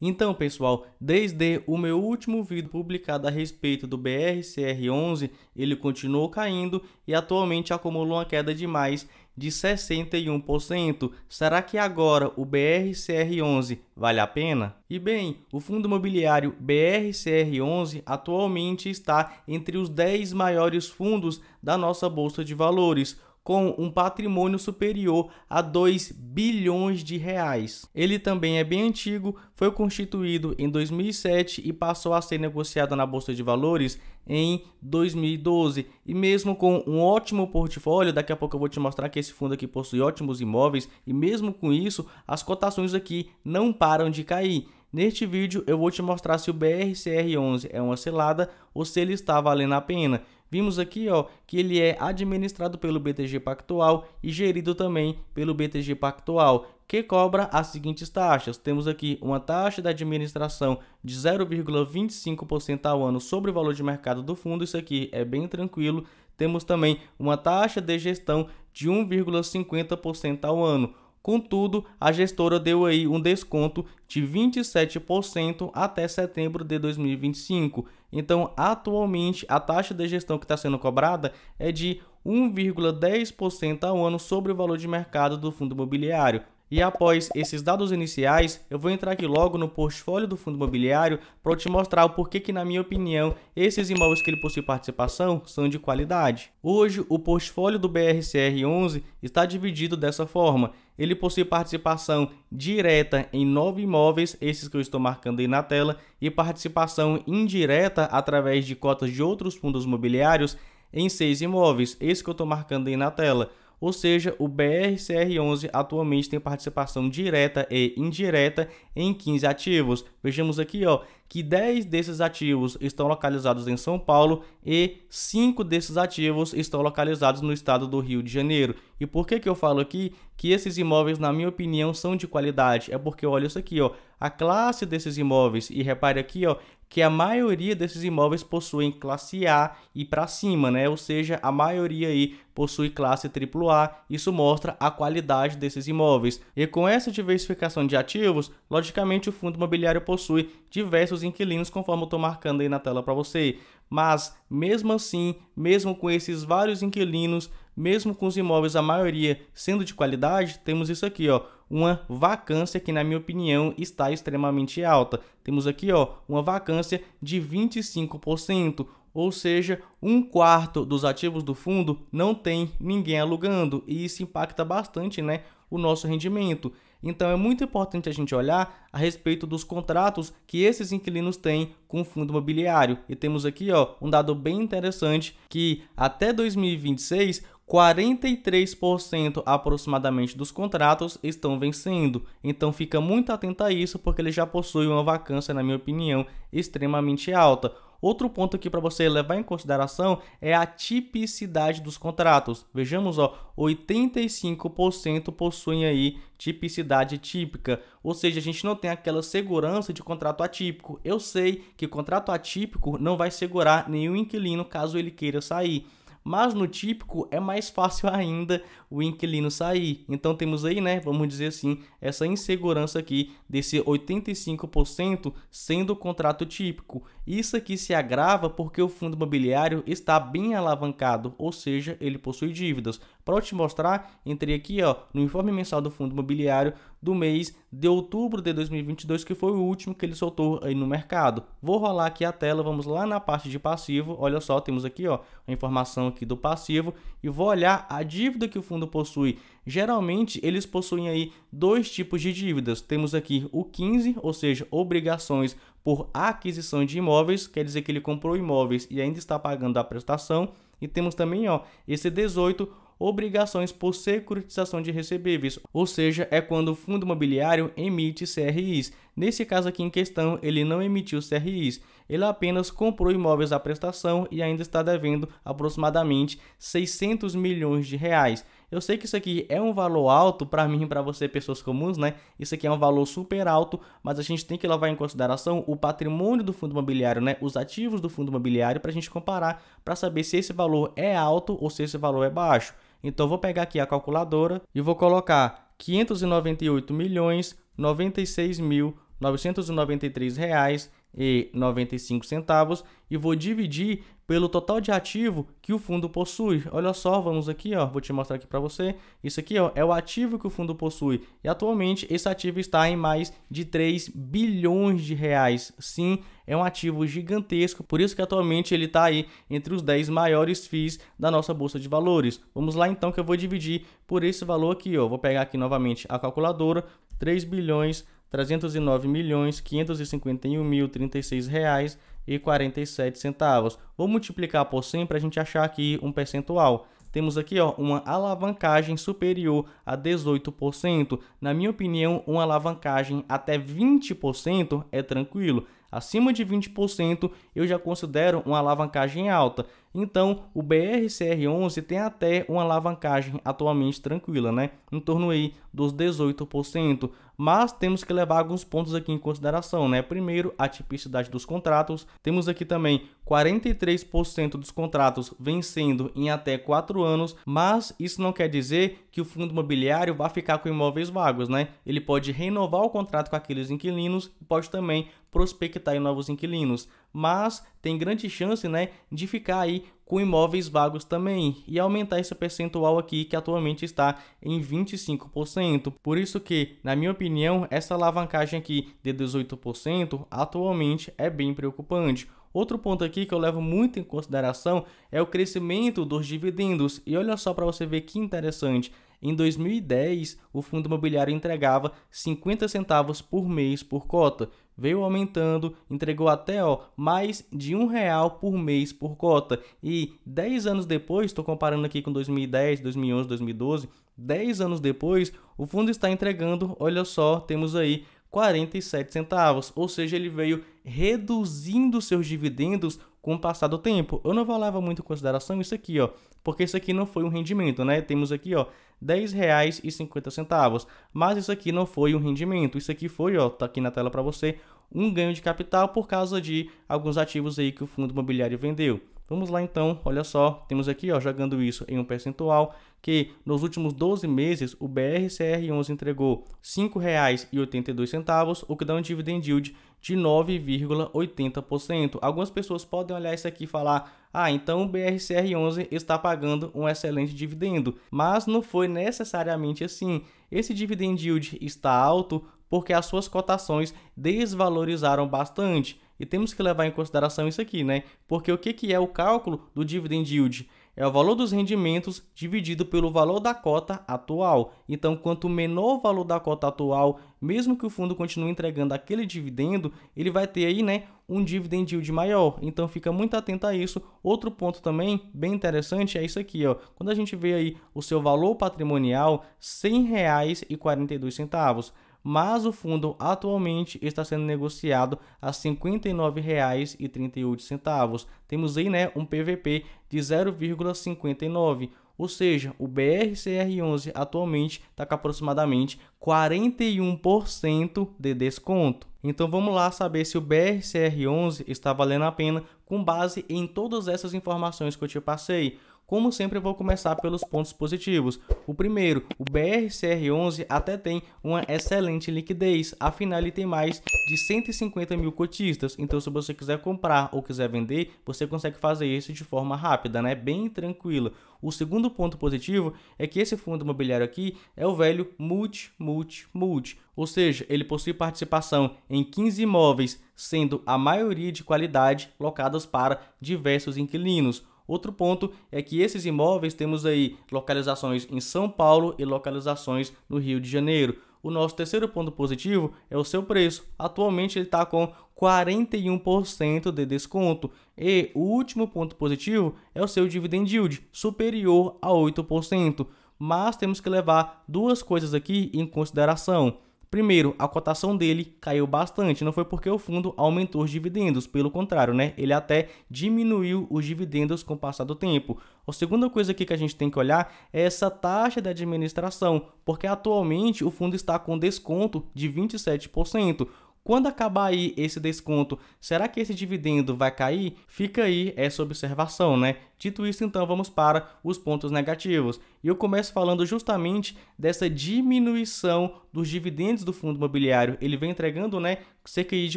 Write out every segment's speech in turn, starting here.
Então, pessoal, desde o meu último vídeo publicado a respeito do BRCR11, ele continuou caindo e atualmente acumulou uma queda de mais de 61%. Será que agora o BRCR11 vale a pena? E bem, o fundo imobiliário BRCR11 atualmente está entre os 10 maiores fundos da nossa bolsa de valores com um patrimônio superior a 2 bilhões de reais. Ele também é bem antigo, foi constituído em 2007 e passou a ser negociado na bolsa de valores em 2012. E mesmo com um ótimo portfólio, daqui a pouco eu vou te mostrar que esse fundo aqui possui ótimos imóveis e mesmo com isso, as cotações aqui não param de cair. Neste vídeo eu vou te mostrar se o BRCR11 é uma selada ou se ele está valendo a pena. Vimos aqui ó, que ele é administrado pelo BTG Pactual e gerido também pelo BTG Pactual, que cobra as seguintes taxas. Temos aqui uma taxa de administração de 0,25% ao ano sobre o valor de mercado do fundo, isso aqui é bem tranquilo. Temos também uma taxa de gestão de 1,50% ao ano. Contudo, a gestora deu aí um desconto de 27% até setembro de 2025. Então, atualmente, a taxa de gestão que está sendo cobrada é de 1,10% ao ano sobre o valor de mercado do fundo imobiliário. E após esses dados iniciais, eu vou entrar aqui logo no portfólio do fundo imobiliário para te mostrar o porquê que, na minha opinião, esses imóveis que ele possui participação são de qualidade. Hoje, o portfólio do BRCR11 está dividido dessa forma. Ele possui participação direta em nove imóveis, esses que eu estou marcando aí na tela, e participação indireta através de cotas de outros fundos imobiliários em seis imóveis, esse que eu estou marcando aí na tela. Ou seja, o BRCR11 atualmente tem participação direta e indireta em 15 ativos. Vejamos aqui ó, que 10 desses ativos estão localizados em São Paulo e 5 desses ativos estão localizados no estado do Rio de Janeiro. E por que, que eu falo aqui que esses imóveis, na minha opinião, são de qualidade? É porque olha isso aqui, ó, a classe desses imóveis, e repare aqui ó, que a maioria desses imóveis possuem classe A e para cima, né? Ou seja, a maioria aí possui classe AAA, isso mostra a qualidade desses imóveis. E com essa diversificação de ativos, logicamente o fundo imobiliário possui diversos inquilinos, conforme eu estou marcando aí na tela para você. Mas, mesmo assim, mesmo com esses vários inquilinos, mesmo com os imóveis, a maioria sendo de qualidade, temos isso aqui, ó uma vacância que, na minha opinião, está extremamente alta. Temos aqui ó, uma vacância de 25%, ou seja, um quarto dos ativos do fundo não tem ninguém alugando e isso impacta bastante né, o nosso rendimento. Então é muito importante a gente olhar a respeito dos contratos que esses inquilinos têm com o fundo imobiliário. E temos aqui ó, um dado bem interessante que até 2026 43% aproximadamente dos contratos estão vencendo. Então fica muito atento a isso, porque ele já possui uma vacância, na minha opinião, extremamente alta. Outro ponto aqui para você levar em consideração é a tipicidade dos contratos. Vejamos, ó, 85% possuem aí tipicidade típica, ou seja, a gente não tem aquela segurança de contrato atípico. Eu sei que contrato atípico não vai segurar nenhum inquilino caso ele queira sair. Mas no típico é mais fácil ainda o inquilino sair. Então temos aí, né, vamos dizer assim, essa insegurança aqui desse 85% sendo o contrato típico. Isso aqui se agrava porque o fundo imobiliário está bem alavancado, ou seja, ele possui dívidas. Para te mostrar, entrei aqui ó, no informe mensal do fundo imobiliário do mês de outubro de 2022, que foi o último que ele soltou aí no mercado. Vou rolar aqui a tela, vamos lá na parte de passivo. Olha só, temos aqui ó, a informação aqui do passivo e vou olhar a dívida que o fundo possui. Geralmente, eles possuem aí dois tipos de dívidas. Temos aqui o 15, ou seja, obrigações por aquisição de imóveis, quer dizer que ele comprou imóveis e ainda está pagando a prestação. E temos também ó, esse 18, obrigações por securitização de recebíveis, ou seja, é quando o fundo imobiliário emite CRIs. Nesse caso aqui em questão, ele não emitiu CRIs, ele apenas comprou imóveis à prestação e ainda está devendo aproximadamente 600 milhões de reais. Eu sei que isso aqui é um valor alto para mim e para você, pessoas comuns, né? Isso aqui é um valor super alto, mas a gente tem que levar em consideração o patrimônio do fundo imobiliário, né? Os ativos do fundo imobiliário para a gente comparar para saber se esse valor é alto ou se esse valor é baixo. Então vou pegar aqui a calculadora e vou colocar 598 milhões 96 mil 993 reais e 95 centavos e vou dividir pelo total de ativo que o fundo possui. Olha só, vamos aqui, ó, vou te mostrar aqui para você. Isso aqui ó, é o ativo que o fundo possui e atualmente esse ativo está em mais de 3 bilhões de reais. Sim, é um ativo gigantesco, por isso que atualmente ele está aí entre os 10 maiores FIIs da nossa bolsa de valores. Vamos lá então que eu vou dividir por esse valor aqui, ó. Vou pegar aqui novamente a calculadora, 3 bilhões 309 milhões 551 mil 36 reais e 47 centavos. Vou multiplicar por 100 para a gente achar aqui um percentual. Temos aqui ó, uma alavancagem superior a 18%. Na minha opinião, uma alavancagem até 20% é tranquilo. Acima de 20% eu já considero uma alavancagem alta. Então, o BRCR11 tem até uma alavancagem atualmente tranquila, né? Em torno aí dos 18%, mas temos que levar alguns pontos aqui em consideração, né? Primeiro, a tipicidade dos contratos. Temos aqui também 43% dos contratos vencendo em até 4 anos, mas isso não quer dizer que o fundo imobiliário vá ficar com imóveis vagos, né? Ele pode renovar o contrato com aqueles inquilinos e pode também prospectar em novos inquilinos, mas tem grande chance, né, de ficar aí com imóveis vagos também e aumentar esse percentual aqui que atualmente está em 25%. Por isso que, na minha opinião, essa alavancagem aqui de 18% atualmente é bem preocupante. Outro ponto aqui que eu levo muito em consideração é o crescimento dos dividendos. E olha só para você ver que interessante. Em 2010, o fundo imobiliário entregava 50 centavos por mês por cota veio aumentando, entregou até ó, mais de um real por mês por cota. E 10 anos depois, estou comparando aqui com 2010, 2011, 2012, 10 anos depois, o fundo está entregando, olha só, temos aí 47 centavos, ou seja, ele veio reduzindo seus dividendos com o passar do tempo. Eu não vou levar muito em consideração isso aqui, ó, porque isso aqui não foi um rendimento, né? Temos aqui, ó, R$10,50. Mas isso aqui não foi um rendimento, isso aqui foi, ó, tá aqui na tela para você, um ganho de capital por causa de alguns ativos aí que o fundo imobiliário vendeu. Vamos lá então, olha só, temos aqui, ó, jogando isso em um percentual, que nos últimos 12 meses o BRCR11 entregou R$ 5,82, o que dá um dividend yield de 9,80%. Algumas pessoas podem olhar isso aqui e falar ah, então o BRCR11 está pagando um excelente dividendo. Mas não foi necessariamente assim. Esse dividend yield está alto porque as suas cotações desvalorizaram bastante. E temos que levar em consideração isso aqui, né? Porque o que, que é o cálculo do dividend yield? é o valor dos rendimentos dividido pelo valor da cota atual. Então, quanto menor o valor da cota atual, mesmo que o fundo continue entregando aquele dividendo, ele vai ter aí, né, um dividend yield maior. Então, fica muito atento a isso. Outro ponto também bem interessante é isso aqui, ó. Quando a gente vê aí o seu valor patrimonial, R$ 100,42 mas o fundo atualmente está sendo negociado a R$ 59,38. Temos aí né, um PVP de 0,59, ou seja, o BRCR11 atualmente está com aproximadamente 41% de desconto. Então vamos lá saber se o BRCR11 está valendo a pena com base em todas essas informações que eu te passei. Como sempre, eu vou começar pelos pontos positivos. O primeiro, o BRCR11 até tem uma excelente liquidez, afinal ele tem mais de 150 mil cotistas, então se você quiser comprar ou quiser vender, você consegue fazer isso de forma rápida, né? bem tranquila. O segundo ponto positivo é que esse fundo imobiliário aqui é o velho multi, multi, multi, ou seja, ele possui participação em 15 imóveis, sendo a maioria de qualidade locados para diversos inquilinos. Outro ponto é que esses imóveis temos aí localizações em São Paulo e localizações no Rio de Janeiro. O nosso terceiro ponto positivo é o seu preço. Atualmente ele está com 41% de desconto. E o último ponto positivo é o seu dividend yield, superior a 8%. Mas temos que levar duas coisas aqui em consideração. Primeiro, a cotação dele caiu bastante, não foi porque o fundo aumentou os dividendos, pelo contrário, né? Ele até diminuiu os dividendos com o passar do tempo. A segunda coisa aqui que a gente tem que olhar é essa taxa de administração, porque atualmente o fundo está com desconto de 27%. Quando acabar aí esse desconto, será que esse dividendo vai cair? Fica aí essa observação, né? Dito isso, então vamos para os pontos negativos. E eu começo falando justamente dessa diminuição dos dividendos do fundo imobiliário. Ele vem entregando, né, cerca de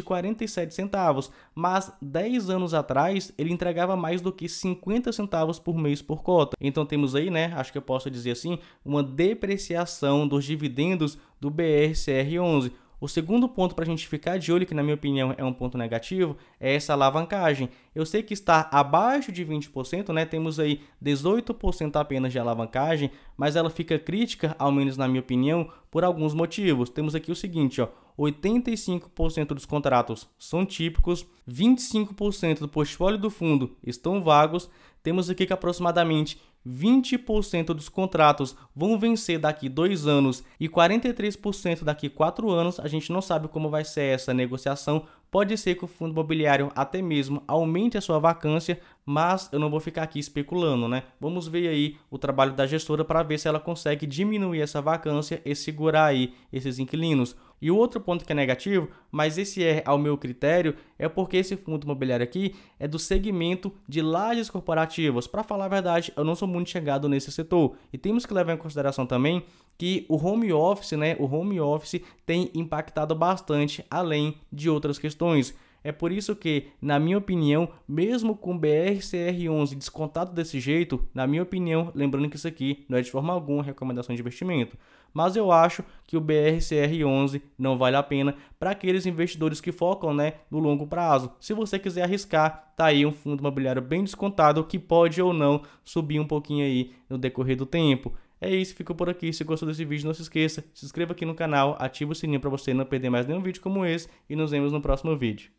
47 centavos, mas 10 anos atrás ele entregava mais do que 50 centavos por mês por cota. Então temos aí, né, acho que eu posso dizer assim, uma depreciação dos dividendos do BRCR11. O segundo ponto para a gente ficar de olho, que na minha opinião é um ponto negativo, é essa alavancagem. Eu sei que está abaixo de 20%, né? Temos aí 18% apenas de alavancagem, mas ela fica crítica, ao menos na minha opinião, por alguns motivos. Temos aqui o seguinte, ó, 85% dos contratos são típicos, 25% do portfólio do fundo estão vagos. Temos aqui que aproximadamente 20% dos contratos vão vencer daqui dois anos e 43% daqui quatro anos. A gente não sabe como vai ser essa negociação, pode ser que o fundo imobiliário até mesmo aumente a sua vacância, mas eu não vou ficar aqui especulando, né? Vamos ver aí o trabalho da gestora para ver se ela consegue diminuir essa vacância e segurar aí esses inquilinos. E o outro ponto que é negativo, mas esse é ao meu critério, é porque esse fundo imobiliário aqui é do segmento de lajes corporativas. Para falar a verdade, eu não sou muito chegado nesse setor. E temos que levar em consideração também que o home office, né, o home office tem impactado bastante, além de outras questões. É por isso que, na minha opinião, mesmo com o BRCR11 descontado desse jeito, na minha opinião, lembrando que isso aqui não é de forma alguma recomendação de investimento, mas eu acho que o BRCR11 não vale a pena para aqueles investidores que focam, né, no longo prazo. Se você quiser arriscar, tá aí um fundo imobiliário bem descontado que pode ou não subir um pouquinho aí no decorrer do tempo. É isso, ficou por aqui. Se gostou desse vídeo, não se esqueça, se inscreva aqui no canal, ative o sininho para você não perder mais nenhum vídeo como esse e nos vemos no próximo vídeo.